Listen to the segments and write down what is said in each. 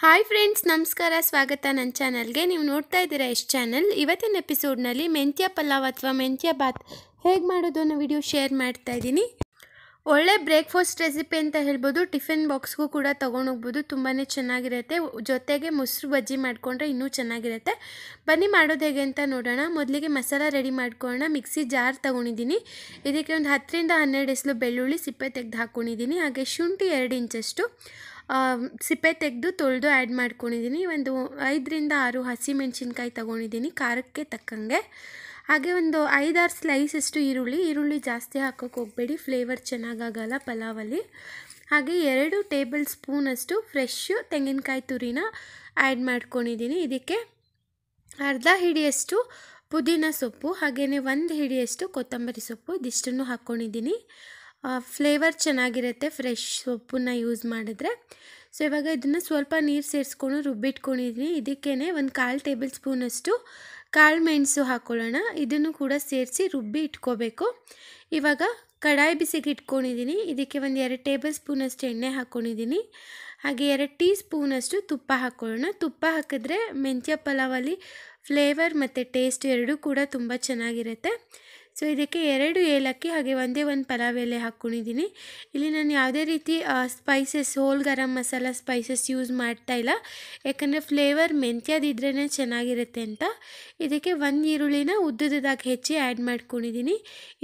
hi friends ನಮಸ್ಕಾರ ಸ್ವಾಗತ ನನ್ನ ಚಾನಲ್ಗೆ ನೀವು ನೋಡ್ತಾ ಇದ್ದೀರಾ ಎಷ್ಟು ಚಾನಲ್ ಇವತ್ತಿನ ಎಪಿಸೋಡ್ನಲ್ಲಿ ಮೆಂತ್ಯ ಪಲಾವ್ ಅಥವಾ ಮೆಂತ್ಯ ಬಾತ್ ಹೇಗೆ ಮಾಡೋದು ಅನ್ನೋ ವಿಡಿಯೋ ಶೇರ್ ಮಾಡ್ತಾ ಇದ್ದೀನಿ ಒಳ್ಳೆ ಬ್ರೇಕ್ಫಾಸ್ಟ್ ರೆಸಿಪಿ ಅಂತ ಹೇಳ್ಬೋದು ಟಿಫಿನ್ ಬಾಕ್ಸ್ಗೂ ಕೂಡ ಹೋಗ್ಬೋದು ತುಂಬಾ ಚೆನ್ನಾಗಿರುತ್ತೆ ಜೊತೆಗೆ ಮೊಸರು ಬಜ್ಜಿ ಮಾಡಿಕೊಂಡ್ರೆ ಇನ್ನೂ ಚೆನ್ನಾಗಿರುತ್ತೆ ಬನ್ನಿ ಮಾಡೋದು ಹೇಗೆ ಅಂತ ನೋಡೋಣ ಮೊದಲಿಗೆ ಮಸಾಲ ರೆಡಿ ಮಾಡ್ಕೊಳ್ಳೋಣ ಮಿಕ್ಸಿ ಜಾರ್ ತೊಗೊಂಡಿದ್ದೀನಿ ಇದಕ್ಕೆ ಒಂದು ಹತ್ತರಿಂದ ಹನ್ನೆರಡು ಎಸಲು ಬೆಳ್ಳುಳ್ಳಿ ಸಿಪ್ಪೆ ತೆಗೆದು ಹಾಕ್ಕೊಂಡಿದ್ದೀನಿ ಹಾಗೆ ಶುಂಠಿ ಎರಡು ಇಂಚಷ್ಟು ಸಿಪ್ಪೆ ತೆಗೆದು ತೊಳೆದು ಆ್ಯಡ್ ಮಾಡ್ಕೊಂಡಿದ್ದೀನಿ ಒಂದು ಐದರಿಂದ ಆರು ಹಸಿಮೆಣ್ಸಿನ್ಕಾಯಿ ತೊಗೊಂಡಿದ್ದೀನಿ ಖಾರಕ್ಕೆ ತಕ್ಕಂಗೆ ಹಾಗೆ ಒಂದು ಐದಾರು ಸ್ಲೈಸಷ್ಟು ಈರುಳ್ಳಿ ಈರುಳ್ಳಿ ಜಾಸ್ತಿ ಹಾಕೋಕೆ ಹೋಗಬೇಡಿ ಫ್ಲೇವರ್ ಚೆನ್ನಾಗಾಗಲ್ಲ ಪಲಾವಲ್ಲಿ ಹಾಗೆ ಎರಡು ಟೇಬಲ್ ಸ್ಪೂನಷ್ಟು ಫ್ರೆಶ್ಶು ತೆಂಗಿನಕಾಯಿ ತುರಿನ ಆ್ಯಡ್ ಮಾಡ್ಕೊಂಡಿದ್ದೀನಿ ಇದಕ್ಕೆ ಅರ್ಧ ಹಿಡಿಯಷ್ಟು ಪುದೀನ ಸೊಪ್ಪು ಹಾಗೆಯೇ ಒಂದು ಹಿಡಿಯಷ್ಟು ಕೊತ್ತಂಬರಿ ಸೊಪ್ಪು ಇದಿಷ್ಟನ್ನು ಹಾಕ್ಕೊಂಡಿದ್ದೀನಿ ಫ್ಲೇವರ್ ಚೆನ್ನಾಗಿರುತ್ತೆ ಫ್ರೆಶ್ ಸೊಪ್ಪನ್ನ ಯೂಸ್ ಮಾಡಿದ್ರೆ ಸೊ ಇವಾಗ ಇದನ್ನು ಸ್ವಲ್ಪ ನೀರು ಸೇರಿಸ್ಕೊಂಡು ರುಬ್ಬಿಟ್ಕೊಂಡಿದ್ದೀನಿ ಇದಕ್ಕೇ ಒಂದು ಕಾಲು ಟೇಬಲ್ ಸ್ಪೂನಷ್ಟು ಕಾಳು ಮೆಣಸು ಹಾಕ್ಕೊಳ್ಳೋಣ ಇದನ್ನು ಕೂಡ ಸೇರಿಸಿ ರುಬ್ಬಿ ಇಟ್ಕೋಬೇಕು ಇವಾಗ ಕಡಾಯಿ ಬಿಸಿಗೆ ಇಟ್ಕೊಂಡಿದ್ದೀನಿ ಇದಕ್ಕೆ ಒಂದು ಎರಡು ಟೇಬಲ್ ಸ್ಪೂನಷ್ಟು ಎಣ್ಣೆ ಹಾಕ್ಕೊಂಡಿದ್ದೀನಿ ಹಾಗೆ ಎರಡು ಟೀ ಸ್ಪೂನಷ್ಟು ತುಪ್ಪ ಹಾಕ್ಕೊಳ್ಳೋಣ ತುಪ್ಪ ಹಾಕಿದ್ರೆ ಮೆಂತ್ಯ ಪಲಾವಲ್ಲಿ ಫ್ಲೇವರ್ ಮತ್ತು ಟೇಸ್ಟ್ ಎರಡೂ ಕೂಡ ತುಂಬ ಚೆನ್ನಾಗಿರುತ್ತೆ ಸೊ ಇದಕ್ಕೆ ಎರಡು ಏಲಕ್ಕಿ ಹಾಗೆ ಒಂದೇ ಒಂದು ಪಲಾವ್ ಎಲೆ ಹಾಕ್ಕೊಂಡಿದ್ದೀನಿ ಇಲ್ಲಿ ನಾನು ಯಾವುದೇ ರೀತಿ spices whole garam masala spices use ಮಾಡ್ತಾ ಇಲ್ಲ ಯಾಕಂದರೆ ಫ್ಲೇವರ್ ಮೆಂತ್ಯದಿದ್ರೇ ಚೆನ್ನಾಗಿರುತ್ತೆ ಅಂತ ಇದಕ್ಕೆ ಒಂದು ಈರುಳ್ಳಿನ ಉದ್ದದಾಗಿ ಹೆಚ್ಚಿ ಆ್ಯಡ್ ಮಾಡ್ಕೊಂಡಿದ್ದೀನಿ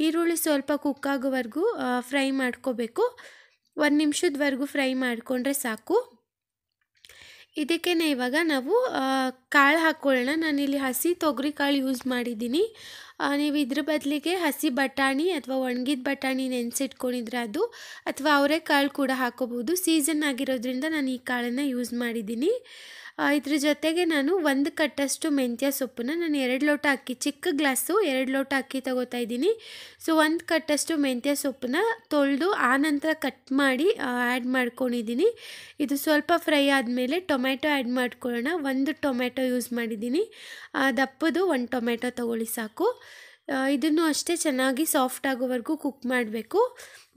ಈರುಳ್ಳಿ ಸ್ವಲ್ಪ ಕುಕ್ ಆಗೋವರೆಗೂ ಫ್ರೈ ಮಾಡ್ಕೋಬೇಕು ಒಂದು ನಿಮಿಷದವರೆಗೂ ಫ್ರೈ ಮಾಡಿಕೊಂಡ್ರೆ ಸಾಕು ಇದಕ್ಕೆ ಇವಾಗ ನಾವು ಕಾಳು ಹಾಕ್ಕೊಳ್ಳೋಣ ನಾನಿಲ್ಲಿ ಹಸಿ ತೊಗರಿ ಕಾಳು ಯೂಸ್ ಮಾಡಿದ್ದೀನಿ ನೀವು ಇದ್ರ ಬದಲಿಗೆ ಹಸಿ ಬಟಾಣಿ ಅಥವಾ ಒಣಗಿದ ಬಟಾಣಿ ನೆನೆಸಿಟ್ಕೊಂಡಿದ್ರೆ ಅದು ಅಥವಾ ಅವರೇ ಕಾಳು ಕೂಡ ಹಾಕೋಬೋದು ಸೀಸನ್ ಆಗಿರೋದ್ರಿಂದ ನಾನು ಈ ಕಾಳನ್ನು ಯೂಸ್ ಮಾಡಿದ್ದೀನಿ ಇದ್ರ ಜೊತೆಗೆ ನಾನು ಒಂದು ಕಟ್ಟಷ್ಟು ಮೆಂತ್ಯ ಸೊಪ್ಪನ್ನ ನಾನು ಎರಡು ಲೋಟ ಅಕ್ಕಿ ಚಿಕ್ಕ ಗ್ಲಾಸು ಎರಡು ಲೋಟ ಅಕ್ಕಿ ತಗೋತಾ ಇದ್ದೀನಿ ಸೊ ಒಂದು ಕಟ್ಟಷ್ಟು ಮೆಂತ್ಯ ಸೊಪ್ಪನ್ನ ತೊಳೆದು ಆನಂತರ ಕಟ್ ಮಾಡಿ ಆ್ಯಡ್ ಮಾಡ್ಕೊಂಡಿದ್ದೀನಿ ಇದು ಸ್ವಲ್ಪ ಫ್ರೈ ಆದಮೇಲೆ ಟೊಮೆಟೊ ಆ್ಯಡ್ ಮಾಡ್ಕೊಳ್ಳೋಣ ಒಂದು ಟೊಮೆಟೊ ಯೂಸ್ ಮಾಡಿದ್ದೀನಿ ದಪ್ಪದು ಒಂದು ಟೊಮೆಟೊ ತಗೊಳ್ಳಿ ಸಾಕು ಇದನ್ನು ಅಷ್ಟೇ ಚೆನ್ನಾಗಿ ಸಾಫ್ಟ್ ಆಗೋವರೆಗೂ ಕುಕ್ ಮಾಡಬೇಕು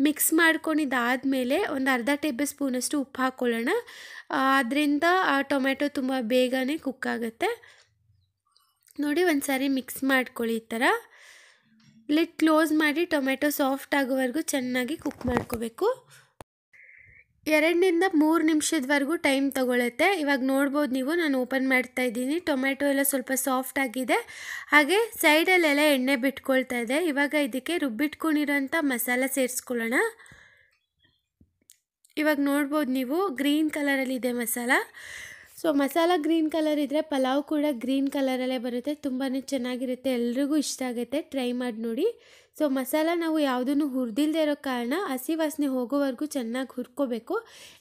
ಮಿಕ್ಸ್ ಮಾಡ್ಕೊಂಡಿದ್ದಾದಮೇಲೆ ಒಂದು ಅರ್ಧ ಟೇಬಲ್ ಸ್ಪೂನಷ್ಟು ಉಪ್ಪು ಹಾಕ್ಕೊಳ್ಳೋಣ ಅದರಿಂದ ಆ ಟೊಮೆಟೊ ತುಂಬ ಬೇಗನೆ ಕುಕ್ ಆಗುತ್ತೆ ನೋಡಿ ಒಂದು ಸಾರಿ ಮಿಕ್ಸ್ ಮಾಡ್ಕೊಳ್ಳಿ ಈ ಥರ ಲಿಟ್ ಕ್ಲೋಸ್ ಮಾಡಿ ಟೊಮೆಟೊ ಸಾಫ್ಟ್ ಆಗೋವರೆಗೂ ಚೆನ್ನಾಗಿ ಕುಕ್ ಮಾಡ್ಕೋಬೇಕು ಎರಡರಿಂದ ಮೂರು ನಿಮಿಷದವರೆಗೂ ಟೈಮ್ ತೊಗೊಳುತ್ತೆ ಇವಾಗ ನೋಡ್ಬೋದು ನೀವು ನಾನು ಓಪನ್ ಮಾಡ್ತಾ ಇದ್ದೀನಿ ಟೊಮೆಟೊ ಎಲ್ಲ ಸ್ವಲ್ಪ ಸಾಫ್ಟ್ ಆಗಿದೆ ಹಾಗೆ ಸೈಡಲ್ಲೆಲ್ಲ ಎಣ್ಣೆ ಬಿಟ್ಕೊಳ್ತಾ ಇದೆ ಇವಾಗ ಇದಕ್ಕೆ ರುಬ್ಬಿಟ್ಕೊಂಡಿರೋಂಥ ಮಸಾಲ ಸೇರಿಸ್ಕೊಳ್ಳೋಣ ಇವಾಗ ನೋಡ್ಬೋದು ನೀವು ಗ್ರೀನ್ ಕಲರಲ್ಲಿದೆ masala so masala green colour ಇದ್ದರೆ ಪಲಾವ್ ಕೂಡ ಗ್ರೀನ್ ಕಲರಲ್ಲೇ ಬರುತ್ತೆ ತುಂಬಾ ಚೆನ್ನಾಗಿರುತ್ತೆ ಎಲ್ರಿಗೂ ಇಷ್ಟ ಆಗುತ್ತೆ ಟ್ರೈ ಮಾಡಿ ನೋಡಿ ಸೊ ಮಸಾಲ ನಾವು ಯಾವುದನ್ನು ಹುರಿದಿಲ್ಲದೆ ಇರೋ ಕಾರಣ ಹಸಿ ವಾಸನೆ ಹೋಗೋವರೆಗೂ ಚೆನ್ನಾಗಿ ಹುರ್ಕೋಬೇಕು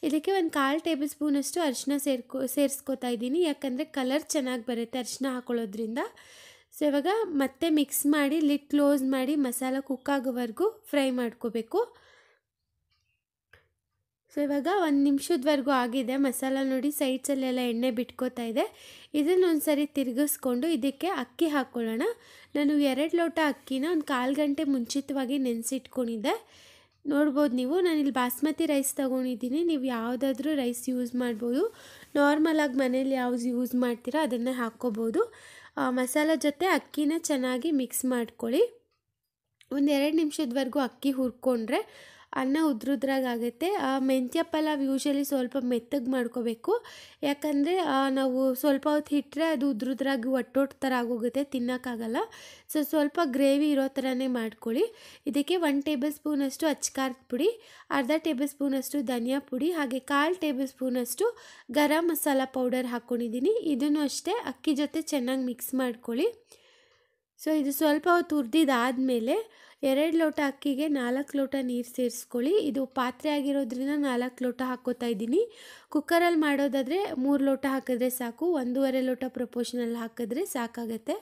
ಇದಕ್ಕೆ ಒಂದು ಕಾಲು ಟೇಬಲ್ ಸ್ಪೂನಷ್ಟು ಅರಿಶಿನ ಸೇರ್ಕೊ ಸೇರಿಸ್ಕೋತಾ ಇದ್ದೀನಿ ಯಾಕಂದರೆ ಕಲರ್ ಚೆನ್ನಾಗಿ ಬರುತ್ತೆ ಅರಿಶಿನ ಹಾಕೊಳ್ಳೋದ್ರಿಂದ ಸೊ ಇವಾಗ ಮತ್ತೆ ಮಿಕ್ಸ್ ಮಾಡಿ ಲಿಟ್ ಕ್ಲೋಸ್ ಮಾಡಿ ಮಸಾಲ ಕುಕ್ಕಾಗೋವರೆಗೂ ಫ್ರೈ ಮಾಡ್ಕೋಬೇಕು ಸೊ ಇವಾಗ ಒಂದು ನಿಮಿಷದವರೆಗೂ ಆಗಿದೆ ಮಸಾಲ ನೋಡಿ ಸೈಡ್ಸಲ್ಲೆಲ್ಲ ಎಣ್ಣೆ ಬಿಟ್ಕೋತಾ ಇದೆ ಇದನ್ನೊಂದು ಸರಿ ತಿರುಗಿಸ್ಕೊಂಡು ಇದಕ್ಕೆ ಅಕ್ಕಿ ಹಾಕ್ಕೊಳ್ಳೋಣ ನಾನು ಎರಡು ಲೋಟ ಅಕ್ಕಿನ ಒಂದು ಕಾಲು ಗಂಟೆ ಮುಂಚಿತವಾಗಿ ನೆನೆಸಿಟ್ಕೊಂಡಿದ್ದೆ ನೋಡ್ಬೋದು ನೀವು ನಾನಿಲ್ಲಿ ಬಾಸ್ಮತಿ ರೈಸ್ ತೊಗೊಂಡಿದ್ದೀನಿ ನೀವು ಯಾವುದಾದ್ರೂ ರೈಸ್ ಯೂಸ್ ಮಾಡ್ಬೋದು ನಾರ್ಮಲಾಗಿ ಮನೇಲಿ ಯಾವ್ದು ಯೂಸ್ ಮಾಡ್ತೀರಾ ಅದನ್ನೇ ಹಾಕ್ಕೋಬೋದು ಮಸಾಲ ಜೊತೆ ಅಕ್ಕಿನ ಚೆನ್ನಾಗಿ ಮಿಕ್ಸ್ ಮಾಡ್ಕೊಳ್ಳಿ ಒಂದು ಎರಡು ನಿಮಿಷದವರೆಗೂ ಅಕ್ಕಿ ಹುರ್ಕೊಂಡ್ರೆ ಅನ್ನ ಉದ್ರುದ್ರಾಗುತ್ತೆ ಮೆಂತ್ಯ ಪಲಾವ್ ಯೂಶಲಿ ಸ್ವಲ್ಪ ಮೆತ್ತಗೆ ಮಾಡ್ಕೋಬೇಕು ಯಾಕಂದರೆ ನಾವು ಸ್ವಲ್ಪ ಹೊತ್ತು ಇಟ್ಟರೆ ಅದು ಉದ್ರುದ್ರಾಗಿ ಒಟ್ಟೊಟ್ಟು ಥರ ಆಗೋಗುತ್ತೆ ತಿನ್ನೋಕ್ಕಾಗಲ್ಲ ಸೊ ಸ್ವಲ್ಪ ಗ್ರೇವಿ ಇರೋ ಥರನೇ ಮಾಡ್ಕೊಳ್ಳಿ ಇದಕ್ಕೆ ಒನ್ ಟೇಬಲ್ ಸ್ಪೂನಷ್ಟು ಅಚ್ಕಾರದ ಪುಡಿ ಅರ್ಧ ಟೇಬಲ್ ಸ್ಪೂನಷ್ಟು ಧನಿಯಾ ಪುಡಿ ಹಾಗೆ ಕಾಲು ಟೇಬಲ್ ಸ್ಪೂನಷ್ಟು ಗರಂ ಮಸಾಲ ಪೌಡರ್ ಹಾಕ್ಕೊಂಡಿದ್ದೀನಿ ಇದನ್ನು ಅಷ್ಟೇ ಅಕ್ಕಿ ಜೊತೆ ಚೆನ್ನಾಗಿ ಮಿಕ್ಸ್ ಮಾಡ್ಕೊಳ್ಳಿ ಸೊ ಇದು ಸ್ವಲ್ಪ ಹೊತ್ತು ಹುರಿದಿದ್ದಾದಮೇಲೆ ಎರಡು ಲೋಟ ಅಕ್ಕಿಗೆ ನಾಲ್ಕು ಲೋಟ ನೀರು ಸೇರಿಸ್ಕೊಳ್ಳಿ ಇದು ಪಾತ್ರೆ ಆಗಿರೋದ್ರಿಂದ ನಾಲ್ಕು ಲೋಟ ಹಾಕ್ಕೋತಾ ಇದ್ದೀನಿ ಕುಕ್ಕರಲ್ಲಿ ಮಾಡೋದಾದರೆ ಮೂರು ಲೋಟ ಹಾಕಿದ್ರೆ ಸಾಕು ಒಂದೂವರೆ ಲೋಟ ಪ್ರಪೋಷನಲ್ಲಿ ಹಾಕಿದ್ರೆ ಸಾಕಾಗತ್ತೆ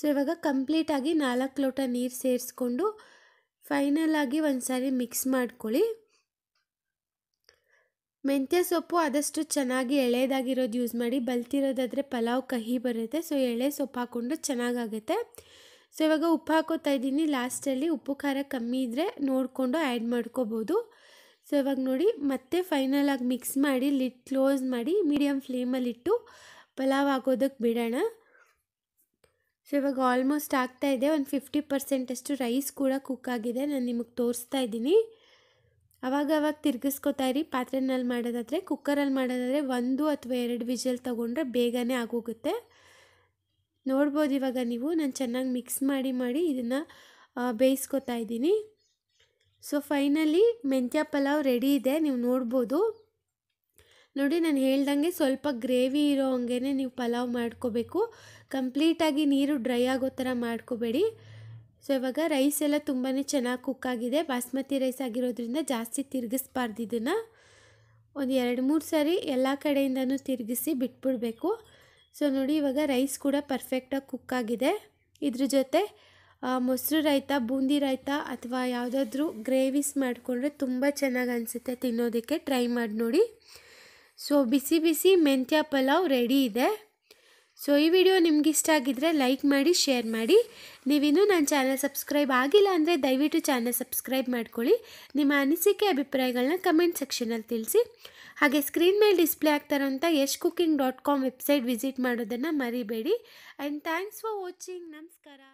ಸೊ ಇವಾಗ ಕಂಪ್ಲೀಟಾಗಿ ನಾಲ್ಕು ಲೋಟ ನೀರು ಸೇರಿಸ್ಕೊಂಡು ಫೈನಲ್ ಆಗಿ ಒಂದು ಸಾರಿ ಮಿಕ್ಸ್ ಮಾಡ್ಕೊಳ್ಳಿ ಮೆಂತ್ಯ ಸೊಪ್ಪು ಆದಷ್ಟು ಚೆನ್ನಾಗಿ ಎಳೆದಾಗಿರೋದು ಯೂಸ್ ಮಾಡಿ ಬಲ್ತಿರೋದಾದರೆ ಪಲಾವ್ ಕಹಿ ಬರುತ್ತೆ ಸೊ ಎಳೆ ಸೊಪ್ಪು ಹಾಕ್ಕೊಂಡು ಚೆನ್ನಾಗಾಗುತ್ತೆ ಸೊ ಇವಾಗ ಉಪ್ಪು ಹಾಕೋತಾ ಇದ್ದೀನಿ ಲಾಸ್ಟಲ್ಲಿ ಉಪ್ಪು ಖಾರ ಕಮ್ಮಿ ಇದ್ದರೆ ನೋಡಿಕೊಂಡು ಆ್ಯಡ್ ಮಾಡ್ಕೋಬೋದು ಸೊ ಇವಾಗ ನೋಡಿ ಮತ್ತೆ ಫೈನಲಾಗಿ ಮಿಕ್ಸ್ ಮಾಡಿ ಲಿಟ್ ಕ್ಲೋಸ್ ಮಾಡಿ ಮೀಡಿಯಮ್ ಫ್ಲೇಮಲ್ಲಿಟ್ಟು ಪಲಾವ್ ಆಗೋದಕ್ಕೆ ಬಿಡೋಣ ಸೊ ಇವಾಗ ಆಲ್ಮೋಸ್ಟ್ ಆಗ್ತಾಯಿದೆ ಒಂದು ಫಿಫ್ಟಿ ಪರ್ಸೆಂಟಷ್ಟು ರೈಸ್ ಕೂಡ ಕುಕ್ ಆಗಿದೆ ನಾನು ನಿಮಗೆ ತೋರಿಸ್ತಾ ಇದ್ದೀನಿ ಅವಾಗ ಅವಾಗ ತಿರ್ಗಿಸ್ಕೊತಾ ಇರಿ ಪಾತ್ರೆನಲ್ಲಿ ಮಾಡೋದಾದರೆ ಕುಕ್ಕರಲ್ಲಿ ಮಾಡೋದಾದರೆ ಒಂದು ಅಥವಾ ಎರಡು ವಿಷಲ್ ತೊಗೊಂಡ್ರೆ ಬೇಗನೆ ಆಗೋಗುತ್ತೆ ನೋಡ್ಬೋದು ಇವಾಗ ನೀವು ನಾನು ಚೆನ್ನಾಗಿ ಮಿಕ್ಸ್ ಮಾಡಿ ಮಾಡಿ ಇದನ್ನು ಬೇಯಿಸ್ಕೊತಾ ಇದ್ದೀನಿ ಸೊ ಫೈನಲಿ ಮೆಂತ್ಯ ಪಲಾವ್ ರೆಡಿ ಇದೆ ನೀವು ನೋಡ್ಬೋದು ನೋಡಿ ನಾನು ಹೇಳ್ದಂಗೆ ಸ್ವಲ್ಪ ಗ್ರೇವಿ ಇರೋ ಹಂಗೆ ನೀವು ಪಲಾವ್ ಮಾಡ್ಕೋಬೇಕು ಕಂಪ್ಲೀಟಾಗಿ ನೀರು ಡ್ರೈ ಆಗೋ ಥರ ಮಾಡ್ಕೋಬೇಡಿ ಸೊ ಇವಾಗ ರೈಸ್ ಎಲ್ಲ ತುಂಬಾ ಚೆನ್ನಾಗಿ ಕುಕ್ ಆಗಿದೆ ಬಾಸ್ಮತಿ ರೈಸ್ ಆಗಿರೋದ್ರಿಂದ ಜಾಸ್ತಿ ತಿರುಗಿಸ್ಬಾರ್ದು ಇದನ್ನು ಒಂದು ಎರಡು ಮೂರು ಸಾರಿ ಎಲ್ಲ ಕಡೆಯಿಂದನೂ ತಿರುಗಿಸಿ ಬಿಟ್ಬಿಡಬೇಕು ಸೊ ನೋಡಿ ಇವಾಗ ರೈಸ್ ಕೂಡ ಪರ್ಫೆಕ್ಟಾಗಿ ಕುಕ್ ಆಗಿದೆ ಇದ್ರ ಜೊತೆ ಮೊಸರು ರಾಯ್ತ ಬೂಂದಿ ರಾಯ್ತ ಅಥವಾ ಯಾವುದಾದ್ರೂ ಗ್ರೇವಿಸ್ ಮಾಡಿಕೊಂಡ್ರೆ ತುಂಬ ಚೆನ್ನಾಗಿ ಅನಿಸುತ್ತೆ ತಿನ್ನೋದಕ್ಕೆ ಟ್ರೈ ಮಾಡಿ ನೋಡಿ ಸೊ ಬಿಸಿ ಬಿಸಿ ಮೆಂತ್ಯ ಪಲಾವ್ ರೆಡಿ ಇದೆ ಸೊ ಈ ವಿಡಿಯೋ ನಿಮ್ಗೆ ಇಷ್ಟ ಆಗಿದ್ದರೆ ಲೈಕ್ ಮಾಡಿ ಶೇರ್ ಮಾಡಿ ನೀವಿನ್ನೂ ನನ್ನ ಚಾನಲ್ ಸಬ್ಸ್ಕ್ರೈಬ್ ಆಗಿಲ್ಲ ಅಂದರೆ ದಯವಿಟ್ಟು ಚಾನಲ್ ಸಬ್ಸ್ಕ್ರೈಬ್ ಮಾಡ್ಕೊಳ್ಳಿ ನಿಮ್ಮ ಅನಿಸಿಕೆ ಅಭಿಪ್ರಾಯಗಳನ್ನ ಕಮೆಂಟ್ ಸೆಕ್ಷನಲ್ಲಿ ತಿಳಿಸಿ ಹಾಗೆ ಸ್ಕ್ರೀನ್ ಮೇಲೆ ಡಿಸ್ಪ್ಲೇ ಆಗ್ತಾರಂಥ Yash cooking dot com website visit ಮಾಡೋದನ್ನು ಮರಿಬೇಡಿ ಆ್ಯಂಡ್ ಥ್ಯಾಂಕ್ಸ್ ಫಾರ್ ವಾಚಿಂಗ್ ನಮಸ್ಕಾರ